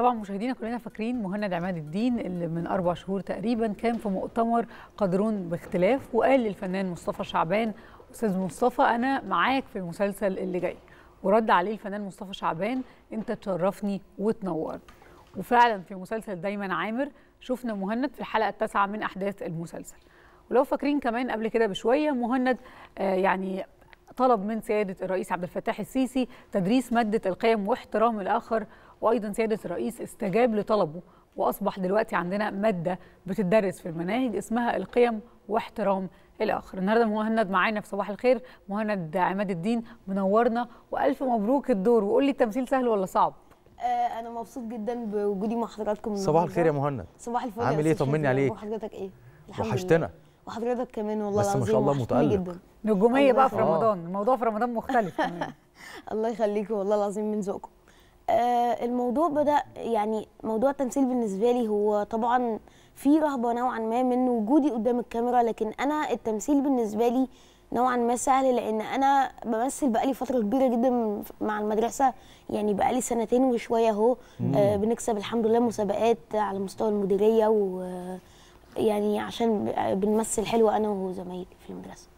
طبعا مشاهدينا كلنا فاكرين مهند عماد الدين اللي من اربع شهور تقريبا كان في مؤتمر قادرون باختلاف وقال للفنان مصطفى شعبان استاذ مصطفى انا معاك في المسلسل اللي جاي ورد عليه الفنان مصطفى شعبان انت تشرفني وتنور وفعلا في مسلسل دايما عامر شفنا مهند في الحلقه التاسعه من احداث المسلسل ولو فاكرين كمان قبل كده بشويه مهند آه يعني طلب من سياده الرئيس عبد الفتاح السيسي تدريس ماده القيم واحترام الاخر وايضا سياده الرئيس استجاب لطلبه واصبح دلوقتي عندنا ماده بتدرس في المناهج اسمها القيم واحترام الاخر النهارده مهند معانا في صباح الخير مهند عماد الدين منورنا والف مبروك الدور وقول لي التمثيل سهل ولا صعب آه، انا مبسوط جدا بوجودي مع حضراتكم صباح الخير يا مهند صباح الفل عامل ايه طمني عليك وحضرتك ايه وحشتنا وحضرتك كمان والله العظيم بس ما شاء الله متألق نجوميه بقى في رمضان الموضوع في رمضان مختلف الله يخليكم والله العظيم من ذوقكم آه، الموضوع بدا يعني موضوع التمثيل بالنسبه لي هو طبعا في رهبه نوعا ما من وجودي قدام الكاميرا لكن انا التمثيل بالنسبه لي نوعا ما سهل لان انا بمثل بقالي فتره كبيره جدا مع المدرسه يعني بقالي سنتين وشويه اهو آه، بنكسب الحمد لله مسابقات على مستوى المديريه و آه، يعني عشان بنمثل حلو انا وزمايلي في المدرسه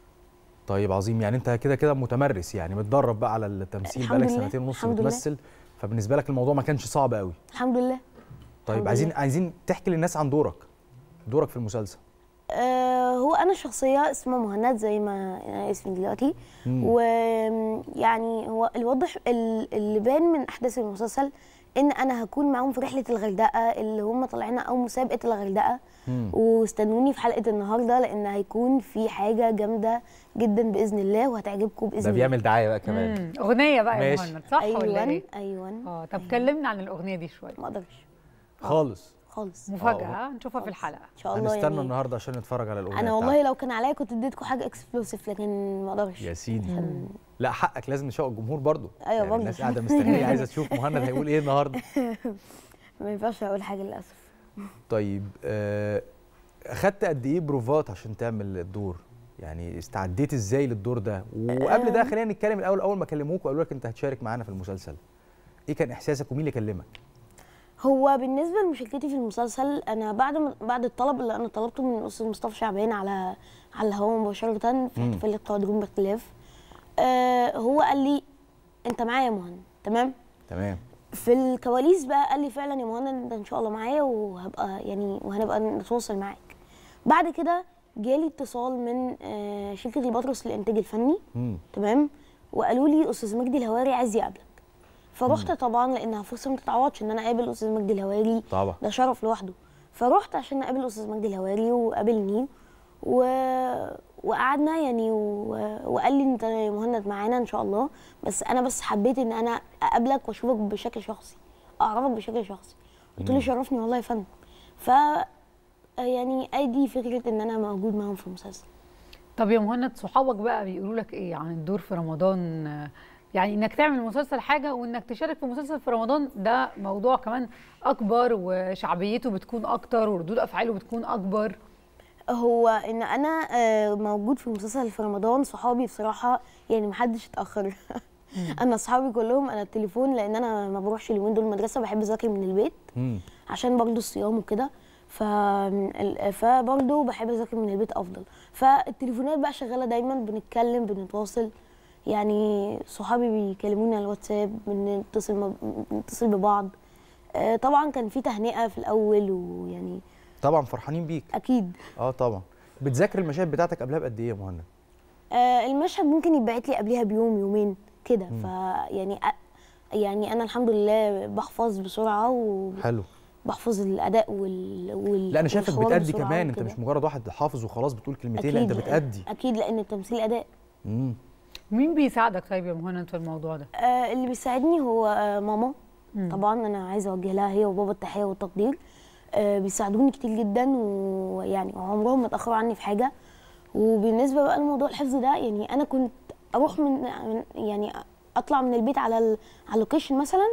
طيب عظيم يعني انت كده كده متمرس يعني متدرب بقى على التمثيل بقالك سنتين ونص بتمثل لله. فبالنسبه لك الموضوع ما كانش صعب قوي الحمد لله طيب الحمد عايزين لله. عايزين تحكي للناس عن دورك دورك في المسلسل أه هو انا شخصيه اسمها مهند زي ما اسمي دلوقتي ويعني هو الواضح اللي بان من احداث المسلسل ان انا هكون معاهم في رحله الغردقه اللي هم طالعينها او مسابقه الغردقه واستنوني في حلقه النهارده لان هيكون في حاجه جامده جدا باذن الله وهتعجبكم باذن الله ده بيعمل دعايه بقى كمان اغنيه بقى يا مهند صح أيوة ولا ايه ايوه اه طب كلمنا عن الاغنيه دي شويه ما اقدرش آه، خالص خالص مفاجاه آه، آه، نشوفها في الحلقه ان شاء الله هنستنى يعني النهارده عشان نتفرج على الاغنيه انا والله لو كان عليا كنت اديتكم حاجه اكسبلوسيف لكن ما اقدرش يا سيدي لا حقك لازم نشوق الجمهور برضو ايوه يعني برضو الناس قاعده مستنيه عايزه تشوف مهند هيقول ايه النهارده ما ينفعش اقول حاجه للاسف طيب آه، اخدت قد ايه بروفات عشان تعمل الدور يعني استعديت ازاي للدور ده وقبل ده آه. خلينا نتكلم الاول اول ما كلموك وقالوا لك انت هتشارك معانا في المسلسل ايه كان احساسك ومين اللي كلمك هو بالنسبه لمشاركتي في المسلسل انا بعد بعد الطلب اللي انا طلبته من الاستاذ مصطفى شعبان على على الهواء مباشره في احتفاليه قادرون باختلاف آه هو قال لي انت معايا يا مهند تمام تمام في الكواليس بقى قال لي فعلا يا مهند انت ان شاء الله معايا وهبقى يعني وهنبقى نتواصل معاك بعد كده جالي اتصال من آه، شركه البطرس للانتاج الفني تمام وقالوا لي استاذ مجدي الهواري عايز يقابلك فروحت مم. طبعا لانها فرصه ما تتعوضش ان انا اقابل استاذ مجدي الهواري طبعا ده شرف لوحده فروحت عشان اقابل استاذ مجدي الهواري وقابلني و وقعدنا يعني و... وقال لي انت يا مهند معانا ان شاء الله بس انا بس حبيت ان انا اقابلك واشوفك بشكل شخصي اعرفك بشكل شخصي قلت له شرفني والله يا فندم ف يعني ادي فكره ان انا موجود معاهم في المسلسل طب يا مهند صحابك بقى بيقولوا لك ايه عن الدور في رمضان يعني انك تعمل مسلسل حاجه وانك تشارك في مسلسل في رمضان ده موضوع كمان اكبر وشعبيته بتكون اكتر وردود افعاله بتكون اكبر هو ان انا آه، موجود في المسلسل في رمضان صحابي بصراحه يعني محدش اتاخر انا اصحابي كلهم انا التليفون لان انا ما بروحش اليومين دول المدرسه بحب اذاكر من البيت عشان برضه الصيام وكده ف فبرضه بحب اذاكر من البيت افضل فالتليفونات بقى شغاله دايما بنتكلم بنتواصل يعني صحابي بيكلموني على الواتساب بنتصل بنتصل ببعض آه، طبعا كان في تهنئه في الاول ويعني طبعا فرحانين بيك اكيد اه طبعا بتذاكر المشاهد بتاعتك قبلها بقد ايه يا مهند آه المشهد ممكن يبعت لي قبلها بيوم يومين كده فيعني يعني انا الحمد لله بحفظ بسرعه و حلو بحفظ الاداء وال, وال... لا انا شايفك بتادي كمان انت مش مجرد واحد حافظ وخلاص بتقول كلمتين لا انت بتادي اكيد لان التمثيل اداء مم. مين بيساعدك طيب يا مهند في الموضوع ده آه اللي بيساعدني هو آه ماما مم. طبعا انا عايزه اوجه لها هي وبابا التحيه والتقدير آه، بيساعدوني كتير جدا ويعني عمرهم ما اتاخروا عني في حاجه وبالنسبه بقى لموضوع الحفظ ده يعني انا كنت اروح من يعني اطلع من البيت على على اللوكيشن مثلا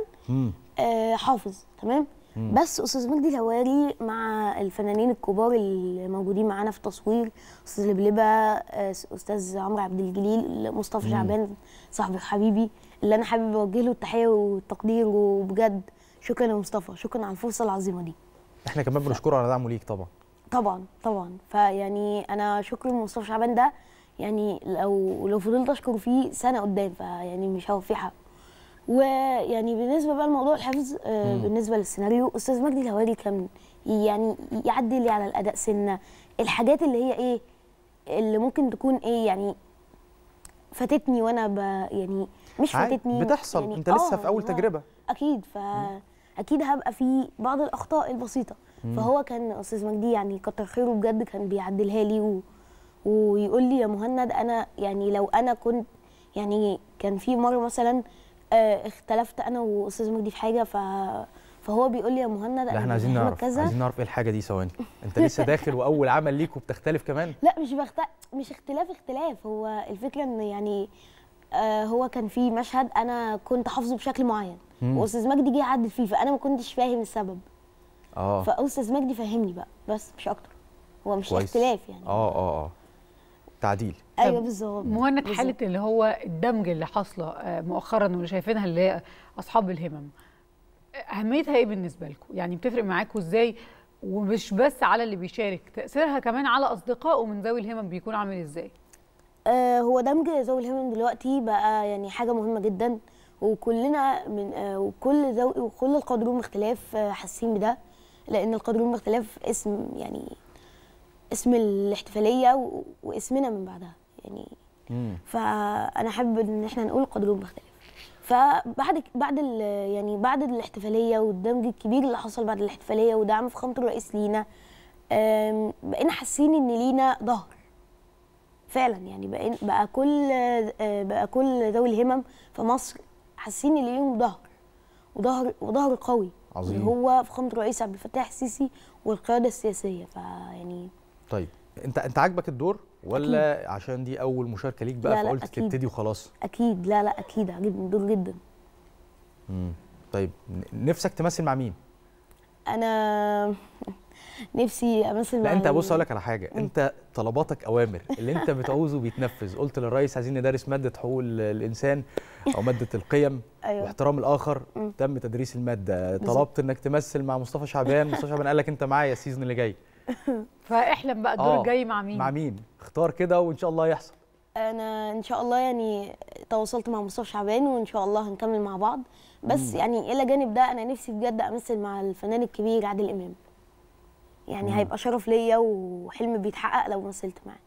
آه، حافظ تمام بس استاذ مجدي الهواري مع الفنانين الكبار اللي موجودين معانا في التصوير استاذ لبلبه آه، استاذ عمرو عبد الجليل مصطفى شعبان صاحبي وحبيبي اللي انا حابب اوجه له التحيه والتقدير وبجد شكرا يا مصطفى شكرا على الفرصه العظيمه دي احنا كمان بنشكره على دعمه ليك طبعا طبعا طبعا فيعني انا شكر لمصطفى شعبان ده يعني لو لو فضلت اشكر فيه سنه قدام فيعني مش هوفي حق ويعني بالنسبه بقى لموضوع الحفظ آه بالنسبه للسيناريو استاذ مجدي الهواري كان يعني يعدي لي على الاداء سنه الحاجات اللي هي ايه اللي ممكن تكون ايه يعني فاتتني وانا ب يعني مش فاتتني بتحصل يعني انت لسه آه، في اول يعني آه، تجربه اكيد ف مم. اكيد هبقى في بعض الاخطاء البسيطه مم. فهو كان استاذ مجدي يعني كتر خيره بجد كان بيعدلها لي و... ويقول لي يا مهند انا يعني لو انا كنت يعني كان في مره مثلا آه اختلفت انا واستاذ مجدي في حاجه ف فهو بيقول لي يا مهند لا احنا عايزين نعرف كذا عايزين نعرف ايه الحاجه دي ثواني انت لسه داخل واول عمل ليك وبتختلف كمان لا مش بخت... مش اختلاف اختلاف هو الفكره ان يعني آه هو كان في مشهد انا كنت حافظه بشكل معين واستاذ مجدي جه عدل فيه فانا ما كنتش فاهم السبب اه فاستاذ مجدي فهمني بقى بس مش اكتر هو مش كويس. اختلاف يعني اه اه اه تعديل ايوه بالظبط مهند حاله اللي هو الدمج اللي حاصله آه، مؤخرا واللي شايفينها اللي هي اصحاب الهمم اهميتها ايه بالنسبه لكم يعني بتفرق معاكم ازاي ومش بس على اللي بيشارك تاثيرها كمان على اصدقائه من ذوي الهمم بيكون عامل ازاي آه هو دمج ذوي الهمم دلوقتي بقى يعني حاجه مهمه جدا وكلنا من آه، وكل ذوقي وكل القادرون باختلاف آه، حاسين بده لان القادرون باختلاف اسم يعني اسم الاحتفاليه واسمنا من بعدها يعني فانا حابب ان احنا نقول قادرون باختلاف فبعد بعد يعني بعد الاحتفاليه والدمج الكبير اللي حصل بعد الاحتفاليه ودعم فخامه الرئيس لينا بقينا حاسين ان لينا ظهر فعلا يعني بقى كل آه، بقى كل ذوي الهمم في مصر حاسين اللي ليهم ظهر وظهر وظهر قوي عظيم اللي هو فخامه الرئيس عبد الفتاح السيسي والقياده السياسيه فيعني طيب انت انت عاجبك الدور ولا أكيد. عشان دي اول مشاركه ليك بقى لا فقلت أكيد. تبتدي وخلاص اكيد لا لا اكيد عاجبني الدور جدا امم طيب نفسك تمثل مع مين انا نفسي امثل لا انت بص اقول لك على حاجه انت طلباتك اوامر اللي انت بتعوزه بيتنفذ قلت للرئيس عايزين ندرس ماده حقوق الانسان او ماده القيم أيوة. واحترام الاخر م. تم تدريس الماده طلبت انك تمثل مع مصطفى شعبان مصطفى شعبان قال لك انت معايا السيزون اللي جاي فاحلم بقى الدور آه. الجاي مع مين مع مين اختار كده وان شاء الله يحصل انا ان شاء الله يعني تواصلت مع مصطفى شعبان وان شاء الله هنكمل مع بعض بس مم. يعني الى جانب ده انا نفسي بجد امثل مع الفنان الكبير عادل امام يعني مم. هيبقى شرف ليا وحلم بيتحقق لو مثلت معاه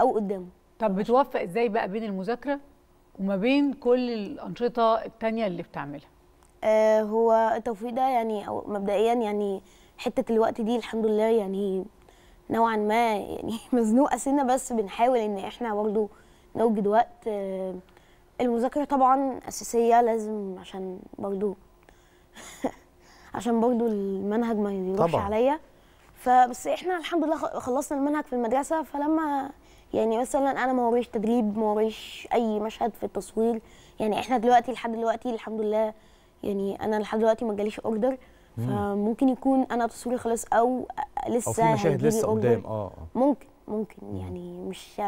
او قدامه طب بتوفق ازاي بقى بين المذاكره وما بين كل الانشطه التانية اللي بتعملها آه هو التوفيق ده يعني أو مبدئيا يعني حته الوقت دي الحمد لله يعني نوعا ما يعني مزنوقه سنه بس بنحاول ان احنا برضه نوجد وقت آه المذاكره طبعا اساسيه لازم عشان برضه عشان برضه المنهج ما يروحش عليا فبس احنا الحمد لله خلصنا المنهج في المدرسه فلما يعني مثلا انا ما وريش تدريب ما وريش اي مشهد في التصوير يعني احنا دلوقتي لحد دلوقتي الحمد لله يعني انا لحد دلوقتي ما جاليش اوردر فممكن يكون انا تصويري خلاص او لسه أو في مشاهد لسه قدام آه،, اه ممكن ممكن يعني مش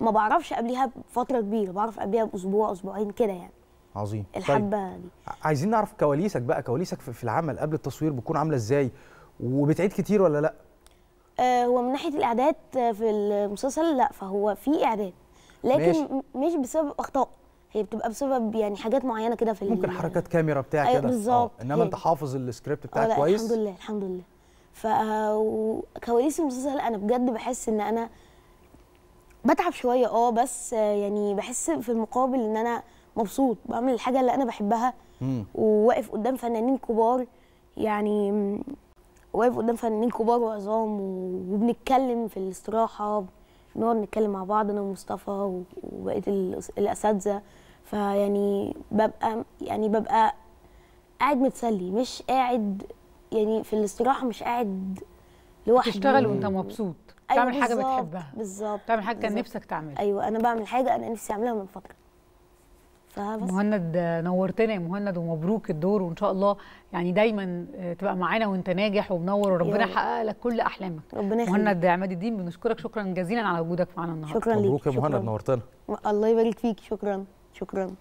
ما بعرفش قبليها بفتره كبيره بعرف قبليها باسبوع اسبوعين كده يعني عظيم طيب. الحبه طيب. دي عايزين نعرف كواليسك بقى كواليسك في العمل قبل التصوير بتكون عامله ازاي وبتعيد كتير ولا لا آه، هو من ناحيه الاعداد آه، في المسلسل لا فهو في اعداد لكن مش بسبب اخطاء هي بتبقى بسبب يعني حاجات معينه كده في ممكن حركات كاميرا بتاع أيوة، كده بالظبط آه، انما انت حافظ السكريبت بتاعك لا كويس الحمد لله الحمد لله فكواليس المسلسل انا بجد بحس ان انا بتعب شويه اه بس يعني بحس في المقابل ان انا مبسوط بعمل الحاجه اللي انا بحبها وواقف قدام فنانين كبار يعني واقف قدام فنانين كبار وعظام وبنتكلم في الاستراحه نقعد نتكلم مع بعض انا ومصطفى وبقيه الاساتذه فيعني ببقى يعني ببقى قاعد متسلي مش قاعد يعني في الاستراحه مش قاعد لوحدي تشتغل وانت مبسوط أيوة تعمل حاجه بتحبها بالظبط تعمل حاجه كان نفسك تعملها ايوه انا بعمل حاجه انا نفسي اعملها من فتره فبس مهند نورتنا يا مهند ومبروك الدور وان شاء الله يعني دايما آه، تبقى معانا وانت ناجح ومنور وربنا يحقق لك كل احلامك ربنا يخليك مهند عماد الدين بنشكرك شكرا جزيلا على وجودك معانا النهارده شكرا ليك مبروك يا مهند نورتنا الله يبارك فيك شكرا شكرا